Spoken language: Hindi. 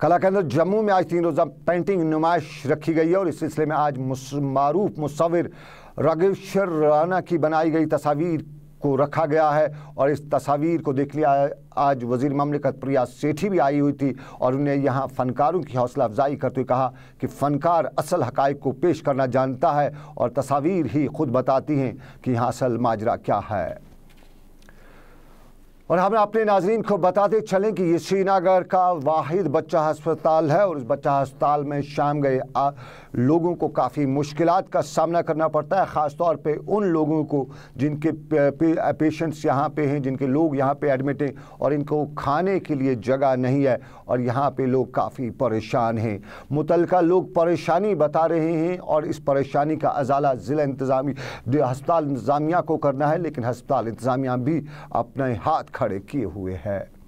कला केंद्र जम्मू में आज तीन रोज़ा पेंटिंग नुमाइश रखी गई है और इस सिलसिले में आज मरूफ मुसविर रागेश्वर राणा राना की बनाई गई तस्वीर को रखा गया है और इस तस्वीर को देख लिया आज वजीर ममलिकत प्रिया सेठी भी आई हुई थी और उन्हें यहाँ फ़नकारों की हौसला अफजाई करते हुए कहा कि फ़नकार असल हक़ को पेश करना जानता है और तस्वीर ही खुद बताती हैं कि यहाँ असल माजरा क्या है और हम अपने नाजरन को बताते चलें कि ये श्रीनगर का वाहिद बच्चा हस्पताल है और उस बच्चा हस्पताल में शाम गए आ, लोगों को काफ़ी मुश्किल का सामना करना पड़ता है ख़ास तौर पे उन लोगों को जिनके पेशेंट्स यहाँ पे हैं जिनके लोग यहाँ पे एडमिट हैं और इनको खाने के लिए जगह नहीं है और यहाँ पे लोग काफ़ी परेशान हैं मुतल लोग परेशानी बता रहे हैं और इस परेशानी का अजाला ज़िला इंतज़ामी हस्पताल इंतज़ामिया को करना है लेकिन हस्पताल इंतज़ामिया भी अपने हाथ खड़े किए हुए हैं